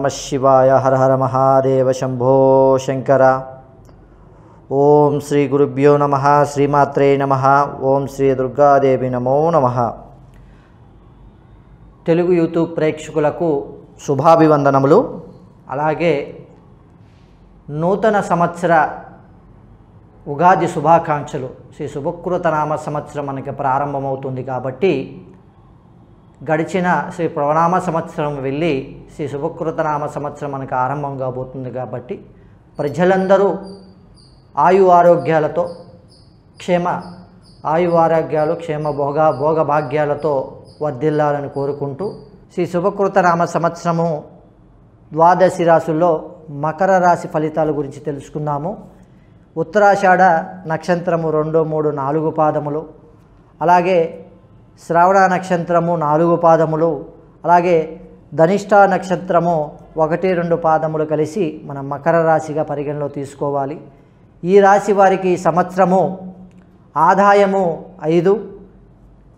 నమ శివాయ హర హర మహాదేవ శంభో శంకర ఓం శ్రీ గురుభ్యో నమ శ్రీమాత్రే నమ ఓం శ్రీ దుర్గాదేవి నమో నమ తెలుగు యూట్యూబ్ ప్రేక్షకులకు శుభాభివందనములు అలాగే నూతన సంవత్సర ఉగాది శుభాకాంక్షలు శ్రీ శుభకృతనామ సంవత్సరం మనకి ప్రారంభమవుతుంది కాబట్టి గడిచిన శ్రీ ప్రవనామ సంవత్సరం వెళ్ళి శ్రీ శుభకృతనామ సంవత్సరం మనకు ఆరంభం కాబోతుంది కాబట్టి ప్రజలందరూ ఆయు ఆరోగ్యాలతో క్షేమ ఆయు ఆరోగ్యాలు క్షేమ భోగ భోగభాగ్యాలతో వర్ధిల్లాలని కోరుకుంటూ శ్రీ శుభకృతనామ సంవత్సరము ద్వాదశి రాశుల్లో మకర రాశి ఫలితాల గురించి తెలుసుకుందాము ఉత్తరాషాఢ నక్షత్రము రెండు మూడు నాలుగు పాదములు అలాగే శ్రావణ నక్షత్రము నాలుగు పాదములు అలాగే ధనిష్ట నక్షత్రము ఒకటి రెండు పాదములు కలిసి మనం మకర రాశిగా పరిగణలో తీసుకోవాలి ఈ రాశి వారికి సంవత్సరము ఆదాయము ఐదు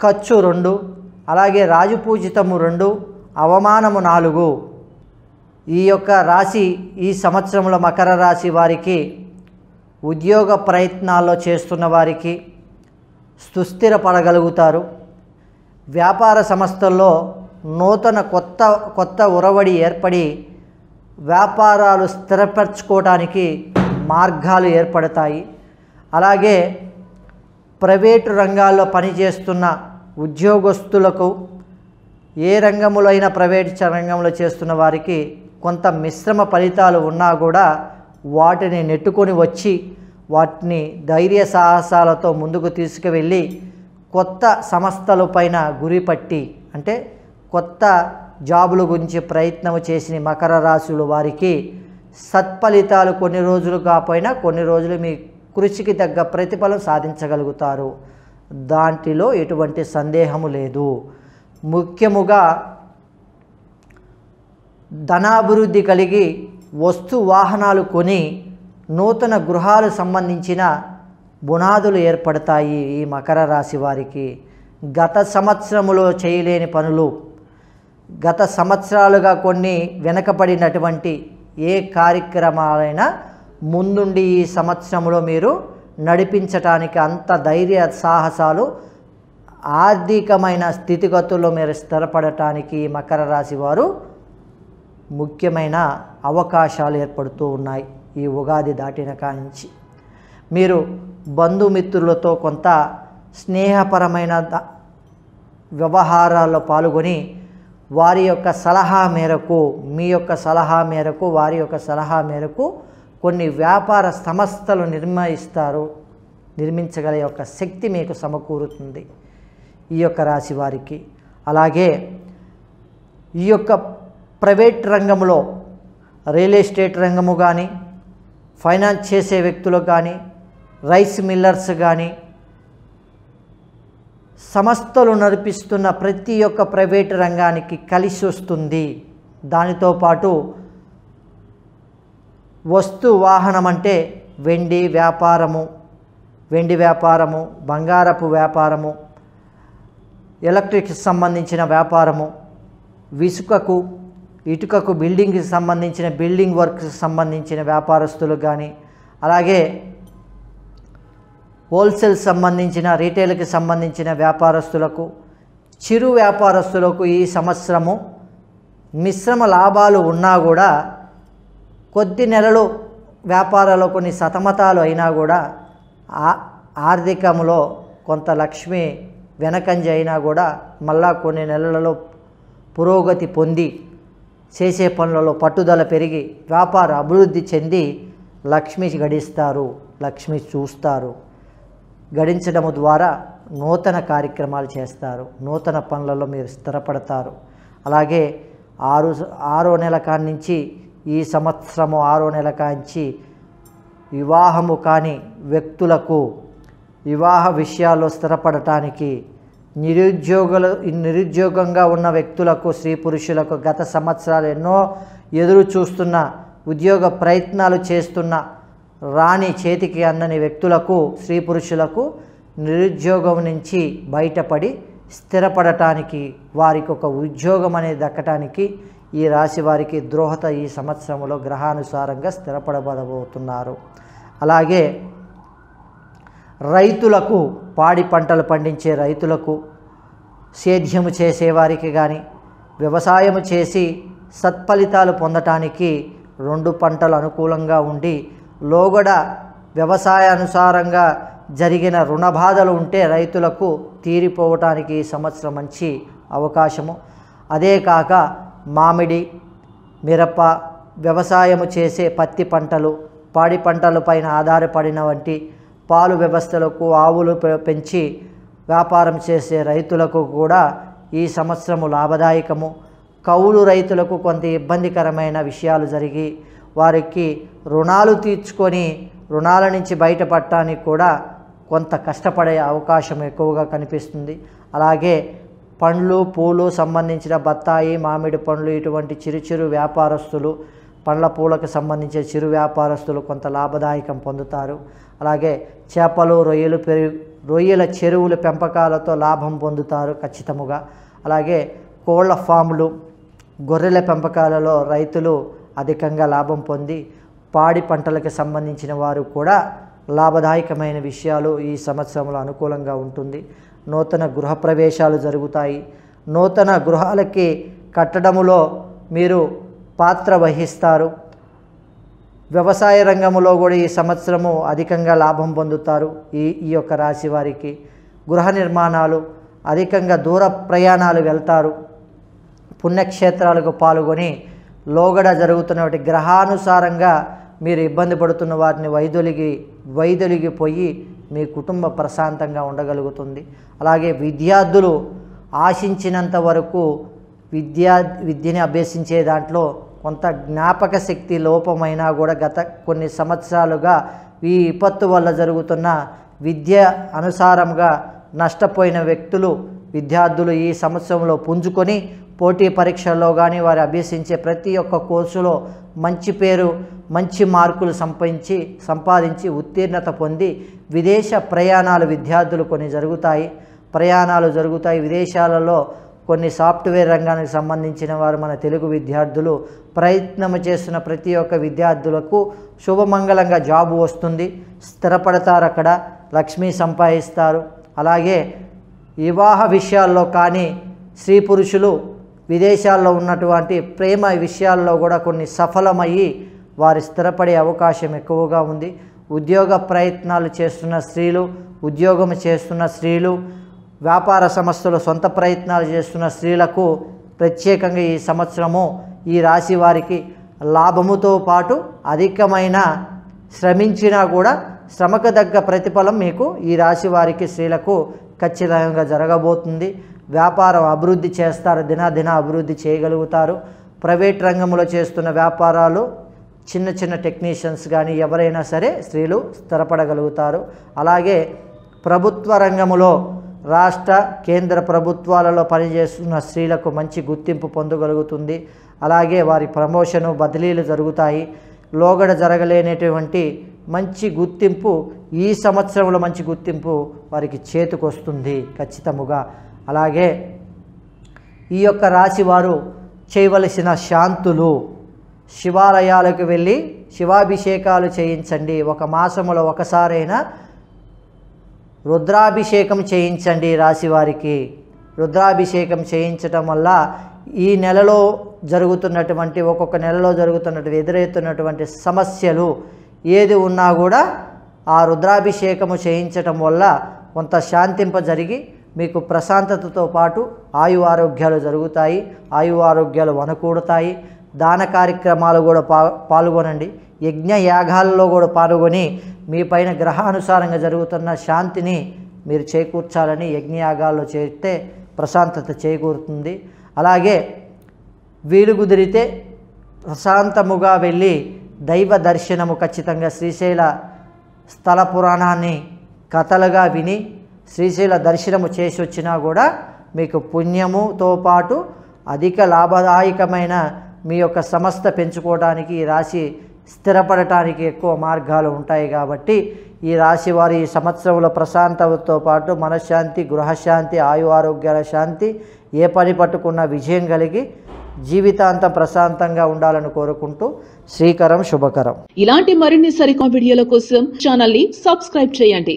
ఖర్చు రెండు అలాగే రాజుపూజితము రెండు అవమానము నాలుగు ఈ యొక్క రాశి ఈ సంవత్సరంలో మకర రాశి వారికి ఉద్యోగ ప్రయత్నాల్లో చేస్తున్న వారికి సుస్థిరపడగలుగుతారు వ్యాపార సంస్థల్లో నూతన కొత్త కొత్త ఉరవడి ఏర్పడి వ్యాపారాలు స్థిరపరచుకోవడానికి మార్గాలు ఏర్పడతాయి అలాగే ప్రైవేటు రంగాల్లో పనిచేస్తున్న ఉద్యోగస్తులకు ఏ రంగములైనా ప్రైవేట్ రంగంలో చేస్తున్న వారికి కొంత మిశ్రమ ఫలితాలు ఉన్నా కూడా వాటిని నెట్టుకొని వచ్చి వాటిని ధైర్య సాహసాలతో ముందుకు తీసుకువెళ్ళి కొత్త సంస్థల పైన గురిపట్టి అంటే కొత్త జాబుల గురించి ప్రయత్నం చేసిన మకర రాశులు వారికి సత్ఫలితాలు కొన్ని రోజులు కాపోయినా కొన్ని రోజులు మీ కృషికి తగ్గ ప్రతిఫలం సాధించగలుగుతారు దాంట్లో ఎటువంటి సందేహము లేదు ముఖ్యముగా ధనాభివృద్ధి కలిగి వస్తు వాహనాలు కొని నూతన గృహాలు సంబంధించిన బునాదులు ఏర్పడతాయి ఈ మకర రాశి వారికి గత సంవత్సరములో చేయలేని పనులు గత సంవత్సరాలుగా కొన్ని వెనకబడినటువంటి ఏ కార్యక్రమాలైనా ముందుండి ఈ సంవత్సరంలో మీరు నడిపించటానికి అంత ధైర్య సాహసాలు ఆర్థికమైన స్థితిగతుల్లో మీరు స్థిరపడటానికి మకర రాశి వారు ముఖ్యమైన అవకాశాలు ఏర్పడుతూ ఉన్నాయి ఈ ఉగాది దాటిన కానించి మీరు బంధుమిత్రులతో కొంత స్నేహపరమైన వ్యవహారాల్లో పాల్గొని వారి యొక్క సలహా మేరకు మీ యొక్క సలహా మేరకు వారి యొక్క సలహా మేరకు కొన్ని వ్యాపార సంస్థలు నిర్మిస్తారు నిర్మించగల యొక్క శక్తి మీకు సమకూరుతుంది ఈ యొక్క రాశి వారికి అలాగే ఈ యొక్క ప్రైవేట్ రంగంలో రియల్ ఎస్టేట్ రంగము కానీ ఫైనాన్స్ చేసే వ్యక్తులు కానీ రైస్ మిల్లర్స్ కానీ సంస్థలు నడిపిస్తున్న ప్రతి ఒక్క ప్రైవేటు రంగానికి కలిసి వస్తుంది దానితో పాటు వస్తు వాహనం అంటే వెండి వ్యాపారము వెండి వ్యాపారము బంగారపు వ్యాపారము ఎలక్ట్రిక్ సంబంధించిన వ్యాపారము విసుకకు ఇటుకకు బిల్డింగ్కి సంబంధించిన బిల్డింగ్ వర్క్ సంబంధించిన వ్యాపారస్తులు కానీ అలాగే హోల్సేల్ సంబంధించిన రీటైల్కి సంబంధించిన వ్యాపారస్తులకు చిరు వ్యాపారస్తులకు ఈ సంవత్సరము మిశ్రమ లాభాలు ఉన్నా కూడా కొద్ది నెలలు వ్యాపారాల్లో కొన్ని సతమతాలు అయినా కూడా ఆర్థికంలో కొంత లక్ష్మి వెనకంజ అయినా కూడా మళ్ళా కొన్ని నెలలలో పురోగతి పొంది చేసే పనులలో పట్టుదల పెరిగి వ్యాపార అభివృద్ధి చెంది లక్ష్మి గడిస్తారు లక్ష్మి చూస్తారు గడించడము ద్వారా నూతన కార్యక్రమాలు చేస్తారు నూతన పనులలో మీరు స్థిరపడతారు అలాగే ఆరు ఆరో నెల నుంచి ఈ సంవత్సరము ఆరో నెల కాంచి వివాహము కాని వ్యక్తులకు వివాహ విషయాల్లో స్థిరపడటానికి నిరుద్యోగులు నిరుద్యోగంగా ఉన్న వ్యక్తులకు స్త్రీ పురుషులకు గత సంవత్సరాలు ఎన్నో ఎదురు చూస్తున్న ఉద్యోగ ప్రయత్నాలు చేస్తున్న రాణి చేతికి అందని వ్యక్తులకు స్త్రీ పురుషులకు నిరుద్యోగం నుంచి బయటపడి స్థిరపడటానికి వారికి ఒక ఉద్యోగం అనేది దక్కటానికి ఈ రాశి వారికి ద్రోహత ఈ సంవత్సరంలో గ్రహానుసారంగా స్థిరపడబడబోతున్నారు అలాగే రైతులకు పాడి పంటలు పండించే రైతులకు సేద్యము చేసేవారికి కానీ వ్యవసాయము చేసి సత్ఫలితాలు పొందటానికి రెండు పంటలు అనుకూలంగా ఉండి లోగడ వ్యవసాయానుసారంగా జరిగిన రుణ బాధలు ఉంటే రైతులకు తీరిపోవటానికి ఈ సంవత్సరం మంచి అవకాశము అదే కాక మామిడి మిరప వ్యవసాయము చేసే పత్తి పంటలు పాడి పంటలపైన ఆధారపడిన వంటి పాలు వ్యవస్థలకు ఆవులు పెంచి వ్యాపారం చేసే రైతులకు కూడా ఈ సంవత్సరము లాభదాయకము కౌలు రైతులకు కొంత ఇబ్బందికరమైన విషయాలు జరిగి వారికి రుణాలు తీర్చుకొని రుణాల నుంచి బయటపడటానికి కూడా కొంత కష్టపడే అవకాశం ఎక్కువగా కనిపిస్తుంది అలాగే పండ్లు పూలు సంబంధించిన బత్తాయి మామిడి పండ్లు ఇటువంటి చిరు చిరు వ్యాపారస్తులు పండ్ల పూలకు సంబంధించిన చిరు వ్యాపారస్తులు కొంత లాభదాయకం పొందుతారు అలాగే చేపలు రొయ్యలు పెరు రొయ్యల చెరువుల పెంపకాలతో లాభం పొందుతారు ఖచ్చితముగా అలాగే కోళ్ల ఫామ్లు గొర్రెల పెంపకాలలో రైతులు అధికంగా లాభం పొంది పాడి పంటలకు సంబంధించిన వారు కూడా లాభదాయకమైన విషయాలు ఈ సంవత్సరంలో అనుకూలంగా ఉంటుంది నూతన గృహప్రవేశాలు జరుగుతాయి నూతన గృహాలకి కట్టడములో మీరు పాత్ర వహిస్తారు వ్యవసాయ రంగంలో కూడా ఈ సంవత్సరము అధికంగా లాభం పొందుతారు ఈ ఈ యొక్క రాశి వారికి గృహ నిర్మాణాలు అధికంగా దూర ప్రయాణాలు వెళ్తారు పుణ్యక్షేత్రాలకు పాల్గొని లోగడ జరుగుతున్న వాటి గ్రహానుసారంగా మీరు ఇబ్బంది పడుతున్న వాటిని వైదొలిగి వైదొలిగిపోయి మీ కుటుంబ ప్రశాంతంగా ఉండగలుగుతుంది అలాగే విద్యార్థులు ఆశించినంత వరకు విద్యా విద్యని అభ్యసించే దాంట్లో కొంత జ్ఞాపక శక్తి లోపమైనా కూడా గత కొన్ని సంవత్సరాలుగా ఈ విపత్తు వల్ల జరుగుతున్న విద్య అనుసారంగా నష్టపోయిన వ్యక్తులు విద్యార్థులు ఈ సంవత్సరంలో పుంజుకొని పోటీ పరీక్షల్లో కానీ వారు అభ్యసించే ప్రతి ఒక్క కోర్సులో మంచి పేరు మంచి మార్కులు సంపాదించి సంపాదించి ఉత్తీర్ణత పొంది విదేశ ప్రయాణాలు విద్యార్థులు కొన్ని జరుగుతాయి ప్రయాణాలు జరుగుతాయి విదేశాలలో కొన్ని సాఫ్ట్వేర్ రంగానికి సంబంధించిన వారు మన తెలుగు విద్యార్థులు ప్రయత్నం చేస్తున్న ప్రతి ఒక్క విద్యార్థులకు శుభమంగళంగా జాబు వస్తుంది స్థిరపడతారు అక్కడ లక్ష్మి సంపాదిస్తారు అలాగే వివాహ విషయాల్లో కానీ స్త్రీ పురుషులు విదేశాల్లో ఉన్నటువంటి ప్రేమ విషయాల్లో కూడా కొన్ని సఫలమయ్యి వారి స్థిరపడే అవకాశం ఎక్కువగా ఉంది ఉద్యోగ ప్రయత్నాలు చేస్తున్న స్త్రీలు ఉద్యోగం చేస్తున్న స్త్రీలు వ్యాపార సంస్థలు సొంత ప్రయత్నాలు చేస్తున్న స్త్రీలకు ప్రత్యేకంగా ఈ సంవత్సరము ఈ రాశి వారికి లాభముతో పాటు అధికమైన శ్రమించినా కూడా శ్రమకు తగ్గ ప్రతిఫలం మీకు ఈ రాశి వారికి స్త్రీలకు ఖచ్చితంగా జరగబోతుంది వ్యాపారం అభివృద్ధి చేస్తారు దినాదిన అభివృద్ధి చేయగలుగుతారు ప్రైవేట్ రంగంలో చేస్తున్న వ్యాపారాలు చిన్న చిన్న టెక్నీషియన్స్ కానీ ఎవరైనా సరే స్త్రీలు స్థిరపడగలుగుతారు అలాగే ప్రభుత్వ రంగములో రాష్ట్ర కేంద్ర ప్రభుత్వాలలో పనిచేస్తున్న స్త్రీలకు మంచి గుర్తింపు పొందగలుగుతుంది అలాగే వారి ప్రమోషను బదిలీలు జరుగుతాయి లోగడ జరగలేనటువంటి మంచి గుర్తింపు ఈ సంవత్సరంలో మంచి గుర్తింపు వారికి చేతికొస్తుంది ఖచ్చితముగా అలాగే ఈ యొక్క రాశి వారు చేయవలసిన శాంతులు శివాలయాలకు వెళ్ళి శివాభిషేకాలు చేయించండి ఒక మాసములో ఒకసారైనా రుద్రాభిషేకం చేయించండి రాశివారికి రుద్రాభిషేకం చేయించటం వల్ల ఈ నెలలో జరుగుతున్నటువంటి ఒక్కొక్క నెలలో జరుగుతున్నటువంటి ఎదురవుతున్నటువంటి సమస్యలు ఏది ఉన్నా కూడా ఆ రుద్రాభిషేకము చేయించటం వల్ల కొంత శాంతింప జరిగి మీకు ప్రశాంతతతో పాటు ఆయు ఆరోగ్యాలు జరుగుతాయి ఆయు ఆరోగ్యాలు వనకూడతాయి దాన కార్యక్రమాలు కూడా పా పాల్గొనండి యజ్ఞ యాగాల్లో కూడా పాల్గొని మీ పైన గ్రహానుసారంగా జరుగుతున్న శాంతిని మీరు చేకూర్చాలని యజ్ఞయాగాల్లో చేస్తే ప్రశాంతత చేకూరుతుంది అలాగే వీలు కుదిరితే ప్రశాంతముగా వెళ్ళి దైవ దర్శనము ఖచ్చితంగా శ్రీశైల స్థల పురాణాన్ని కథలుగా విని శ్రీశైల దర్శనము చేసి వచ్చినా కూడా మీకు పుణ్యముతో పాటు అధిక లాభదాయకమైన మీ యొక్క సమస్త పెంచుకోవడానికి ఈ రాశి స్థిరపడటానికి ఎక్కువ మార్గాలు ఉంటాయి కాబట్టి ఈ రాశి వారి ఈ సంవత్సరంలో ప్రశాంతతతో పాటు మనశ్శాంతి గృహశాంతి ఆయు ఆరోగ్యాల శాంతి ఏ పని పట్టుకున్న విజయం కలిగి జీవితాంతం ప్రశాంతంగా ఉండాలని కోరుకుంటూ శ్రీకరం శుభకరం ఇలాంటి మరిన్ని సరికొత్త వీడియోల కోసం ఛానల్ ని సబ్స్క్రైబ్ చేయండి